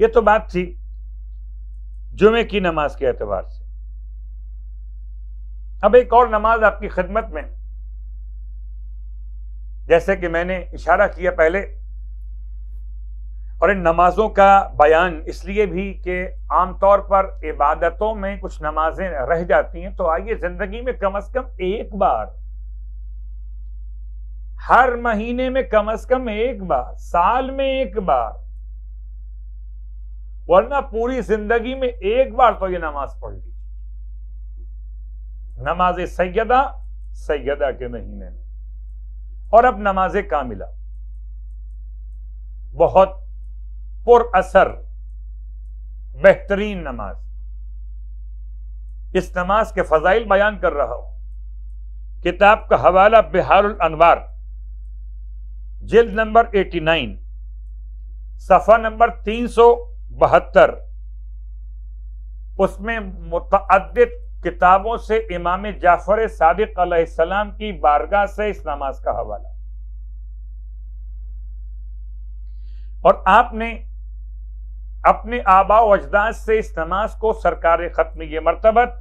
ये तो बात थी जुमे की नमाज के एतबार से अब एक और नमाज आपकी खिदमत में जैसे कि मैंने इशारा किया पहले और इन नमाजों का बयान इसलिए भी कि आमतौर पर इबादतों में कुछ नमाजें रह जाती हैं तो आइए जिंदगी में कम अज कम एक बार हर महीने में कम से कम एक बार साल में एक बार वरना पूरी जिंदगी में एक बार तो ये नमाज पढ़ लीजिए नमाज सैदा सैदा के महीने में और अब नमाज कामिला बहुत पुरअसर बेहतरीन नमाज इस नमाज के फजाइल बयान कर रहा हूं किताब का हवाला बिहार अनवार जिल्द नंबर 89 सफा नंबर तीन सौ बहत्तर उसमें मुतद किताबों से इमाम जाफर सादिक सलाम की बारगाह से इस नमाज का हवाला और आपने अपने आबा अजदाज से इस नमाज को सरकार खत्म ये मरतबत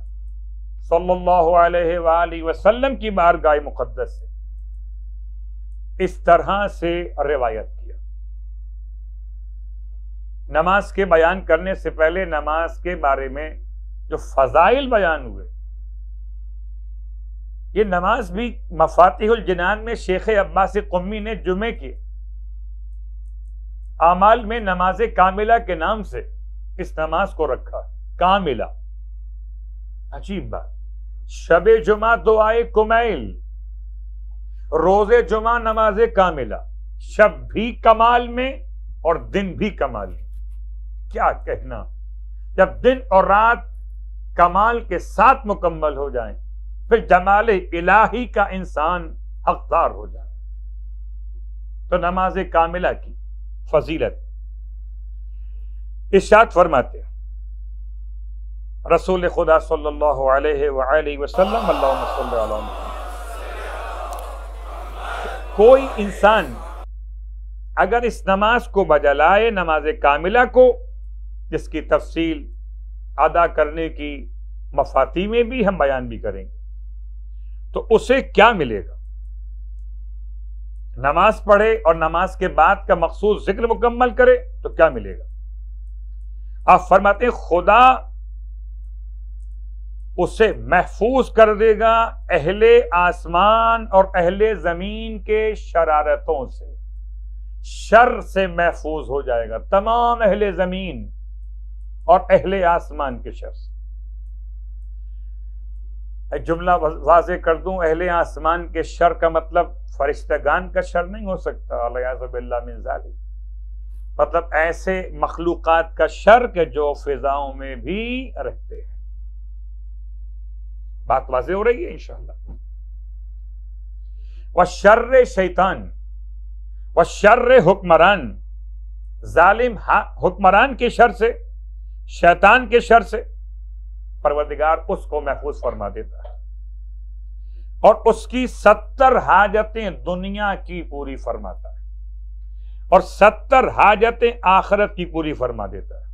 सल्लल्लाहु अलैहि वसल्लम की बारगाह मुकद्दस से इस तरह से रिवायत किया नमाज के बयान करने से पहले नमाज के बारे में जो फजाइल बयान हुए ये नमाज भी मफातिहुल जिनान में शेख अब्बास कुम्मी ने जुमे किए आमाल में नमाज कामिला के नाम से इस नमाज को रखा कामिला अजीब बात शबे जुमा दो आए कुमैल रोजे जुमा नमाज कामिला शब भी कमाल में और दिन भी कमाल में क्या कहना जब दिन और रात कमाल के साथ मुकम्मल हो जाए फिर जमाल इलाही का इंसान हकदार हो जाए तो नमाज कामिला की फजीलत इशात फरमाते रसूल खुदा सल्लल्लाहु अलैहि वसल्लम अल्लाह कोई इंसान अगर इस नमाज को बजा लाए नमाज कामिला को जिसकी तफसील अदा करने की मफाती में भी हम बयान भी करेंगे तो उसे क्या मिलेगा नमाज पढ़े और नमाज के बाद का मखसूस जिक्र मुकम्मल करे तो क्या मिलेगा आप फरमाते खुदा उसे महफूज कर देगा अहले आसमान और अहले जमीन के शरारतों से शर से महफूज हो जाएगा तमाम अहले जमीन और अहले आसमान के शर से जुमला वाज कर दूं अहले आसमान के शर का मतलब फरिश्तगान का शर नहीं हो सकता मिनजाली मतलब ऐसे मखलूक़ात का शर के जो फिजाओं में भी रहते हैं बात वाजे हो रही है इंशाला व शर्र शैतान व शर्र हुक्मरान जालिम हुक्मरान के शर से शैतान के शर से परवरदिगार उसको महफूज फरमा देता है और उसकी सत्तर हाजतें दुनिया की पूरी फरमाता है और सत्तर हाजतें आखरत की पूरी फरमा देता है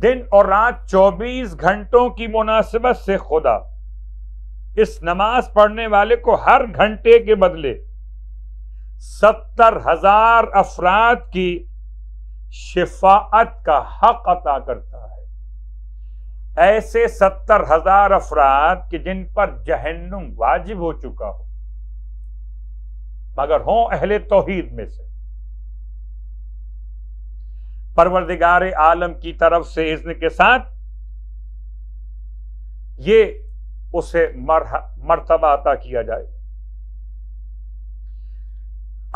दिन और रात 24 घंटों की मुनासिबत से खुदा इस नमाज पढ़ने वाले को हर घंटे के बदले सत्तर हजार अफराद की शिफात का हक अता करता है ऐसे सत्तर हजार अफराद के जिन पर जहन्नुम वाजिब हो चुका हो मगर हों अहले तोहीद में से परवरदिगार आलम की तरफ से इज्न के साथ ये उसे मरतबा अता किया जाए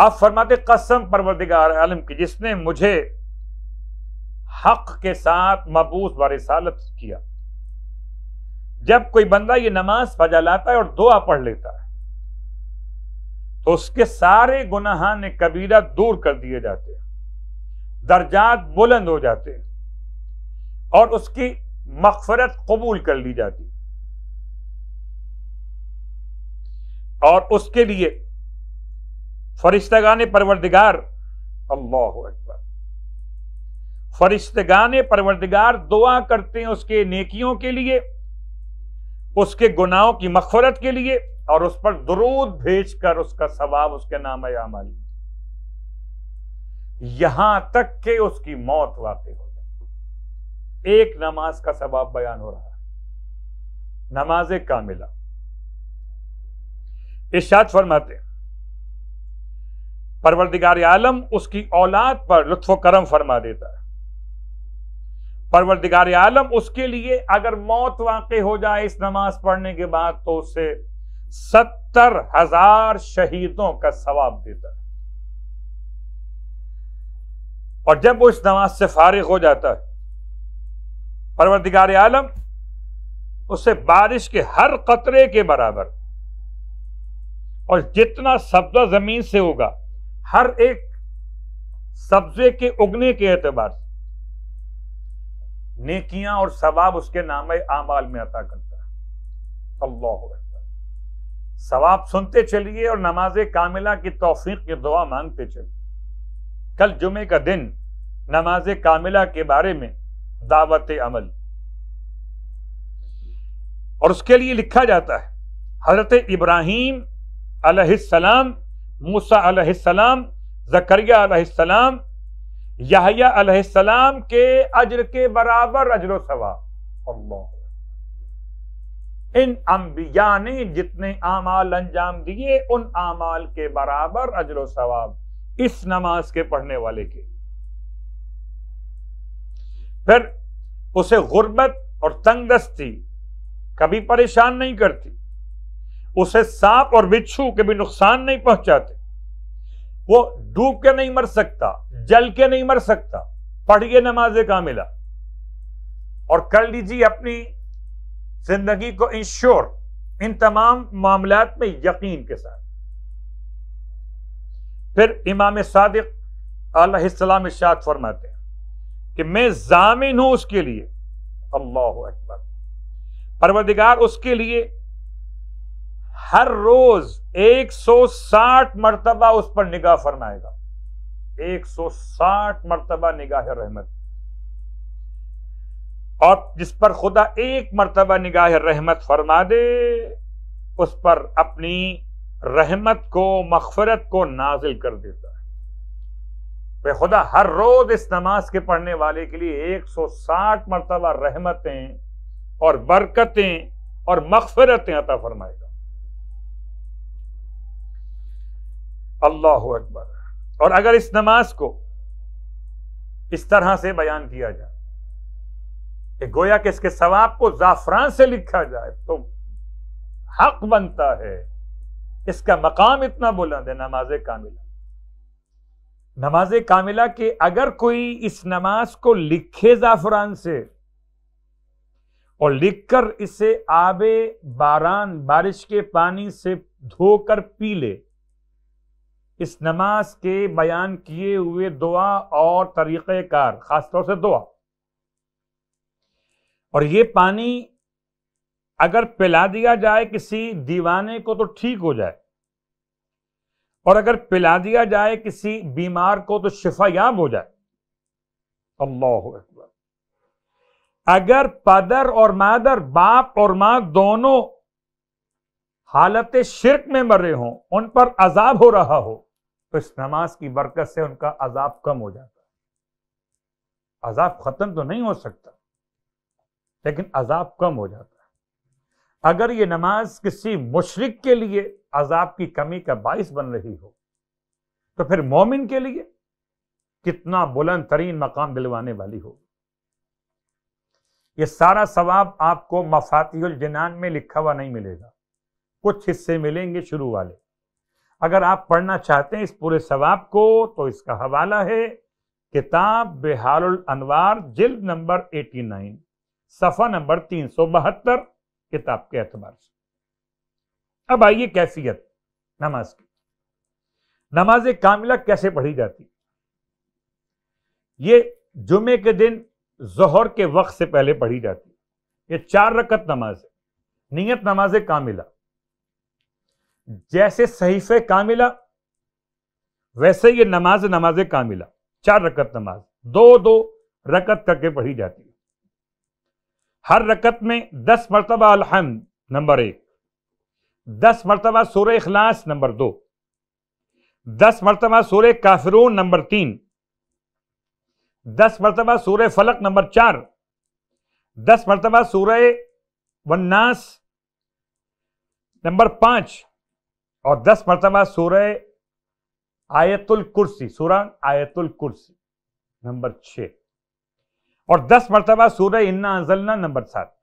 आप फरमाते कसम परवरदिगार आलम की जिसने मुझे हक के साथ मबूस बारिसालत किया जब कोई बंदा ये नमाज फजा लाता है और दुआ पढ़ लेता है तो उसके सारे गुनाहान कबीरा दूर कर दिए जाते हैं दर्जात बुलंद हो जाते हैं और उसकी मकफरत कबूल कर ली जाती और उसके लिए फरिश्तगान परवरदिगार अल्लाह अकबर फरिश्तगान परवरदिगार दुआ करते हैं उसके नेकियों के लिए उसके गुनाहों की मखफरत के लिए और उस पर दरूद भेजकर उसका सवाब उसके नाम आमाली यहां तक के उसकी मौत वाकई हो जाती एक नमाज का सबाब बयान हो रहा है नमाज कामिला इशाद फरमाते परवरदिगार आलम उसकी औलाद पर लुत्फ करम फरमा देता है परवरदिगार आलम उसके लिए अगर मौत वाकई हो जाए इस नमाज पढ़ने के बाद तो उसे सत्तर हजार शहीदों का सवाब देता है और जब वो इस नमाज से फारिग हो जाता है परवरदिगार आलम उसे बारिश के हर कतरे के बराबर और जितना सब्जा जमीन से होगा हर एक सब्जे के उगने के एतबार से नेकियां और सवाब उसके नाम आमाल में अता करता है अल्लाह सवाब सुनते चलिए और नमाज कामिला की तोफीक की दुआ मांगते चलिए कल जुमे का दिन नमाज कामिला के बारे में दावत अमल और उसके लिए लिखा जाता है हजरत इब्राहिम अलैहिस्सलाम मूसा अलैहिस्सलाम जकरिया अलैहिस्सलाम याहिया अलैहिस्सलाम के अजर के बराबर अजर सवाब अल्लाह इन अंबिया ने जितने आमाल अंजाम दिए उन आमाल के बराबर अजर सवाब इस नमाज के पढ़ने वाले के लिए फिर उसे गुर्बत और तंगदस्ती कभी परेशान नहीं करती उसे सांप और बिच्छू के भी नुकसान नहीं पहुंचाते वो डूब के नहीं मर सकता जल के नहीं मर सकता पढ़ के नमाजे का मिला और कर लीजिए अपनी जिंदगी को इंश्योर इन तमाम मामलात में यकीन के साथ फिर इमाम सादिक आलाम इशाद फरमाते हैं कि मैं जामिन हूं उसके लिए अल्लाह अकबर परवरदिगार उसके लिए हर रोज 160 मरतबा उस पर निगाह फरमाएगा 160 मरतबा निगाह रहमत और जिस पर खुदा एक मरतबा निगाह रहमत फरमा दे उस पर अपनी रहमत को मखफरत को नाजिल कर देता वे खुदा हर रोज इस नमाज के पढ़ने वाले के लिए 160 मरतबा रहमतें और बरकतें और मकफरतें अता फरमाएगा अल्लाह अकबर और अगर इस नमाज को इस तरह से बयान किया जाए कि गोया के इसके सवाब को जाफरान से लिखा जाए तो हक बनता है इसका मकाम इतना बुलंद है नमाज कामिला नमाज कामिला के अगर कोई इस नमाज को लिखे जाफरान से और लिखकर इसे आबे बारान बारिश के पानी से धोकर पी ले इस नमाज के बयान किए हुए दुआ और तरीक़ेकार ख़ासतौर से दुआ और ये पानी अगर पिला दिया जाए किसी दीवाने को तो ठीक हो जाए और अगर पिला दिया जाए किसी बीमार को तो शिफा याब हो जाए अल्लाह अकबर अगर पदर और मादर बाप और मां दोनों हालत शिरक में मर रहे हों उन पर अजाब हो रहा हो तो इस नमाज की बरकत से उनका अजाब कम हो जाता अजाब खत्म तो नहीं हो सकता लेकिन अजाब कम हो जाता अगर ये नमाज किसी मुशरक के लिए अजाब की कमी का बायस बन रही हो तो फिर मोमिन के लिए कितना बुलंद तरीन मकाम दिलवाने वाली हो ये सारा सवाब आपको मफातील जिनान में लिखा हुआ नहीं मिलेगा कुछ हिस्से मिलेंगे शुरू वाले अगर आप पढ़ना चाहते हैं इस पूरे सवाब को तो इसका हवाला है किताब बेहाल अनवार जिल्द नंबर 89 सफ़ा नंबर तीन सौ बहत्तर किताब के एतबार से अब आइए कैफियत नमाज की नमाज कामिला कैसे पढ़ी जाती ये जुमे के दिन जहर के वक्त से पहले पढ़ी जाती ये चार रकत नमाज है नीयत नमाज कामिला जैसे सहीफ कामिला वैसे ये नमाज नमाज कामिला चार रकत नमाज दो दो रकत करके पढ़ी जाती हर रकत में दस मरतबा अलहमद नंबर एक दस मरतबा सूर अखलास नंबर दो दस मरतबा सूर काफरून नंबर तीन दस मरतबा सूर फलक नंबर चार दस मरतबा सूर वन्नास नंबर पाँच और दस मरतबा सूर आयतुल कुर्सी सूरा आयतुल कुर्सी नंबर छः और दस मरतबा सूर्य इन्ना अजलना नंबर सात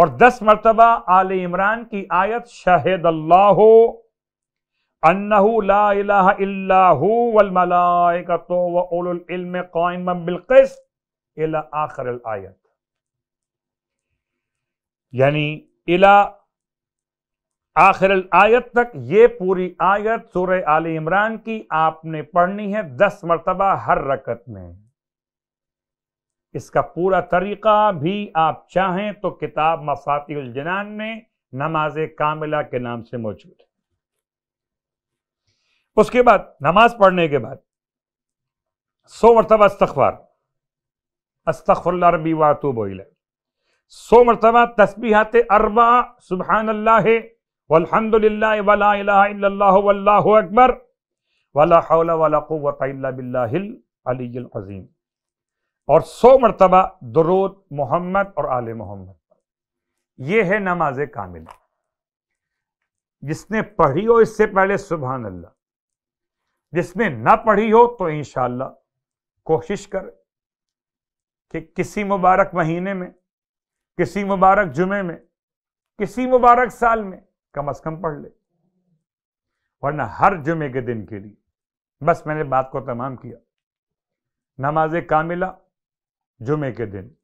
और दस मरतबा आल इमरान की आयत शाहिद अल्लाह आखिर आयत यानी इला आखिर आयत तक ये पूरी आयत सूर्य आल इमरान की आपने पढ़नी है दस मरतबा हर रकत में इसका पूरा तरीका भी आप चाहें तो किताब मफातिल जनान में नमाज कामिला के नाम से मौजूद है उसके बाद नमाज पढ़ने के बाद सो मरतबा अस्तफार अस्तफुल्ला रबी वातूब सो मरतबा तस्बीहात अरबा सुबहान अल्लाह वलहमदिल्ला वल्लाह अकबर वला बिल्लाहिल अलीम और सौ मरतबा दरूद मोहम्मद और आले मोहम्मद ये है नमाज कामिल जिसने पढ़ी हो इससे पहले सुबहान अल्लाह जिसने ना पढ़ी हो तो इन कोशिश कर कि किसी मुबारक महीने में किसी मुबारक जुमे में किसी मुबारक साल में कम अज कम पढ़ ले वरना हर जुमे के दिन के लिए बस मैंने बात को तमाम किया नमाज कामिला जुमे के दिन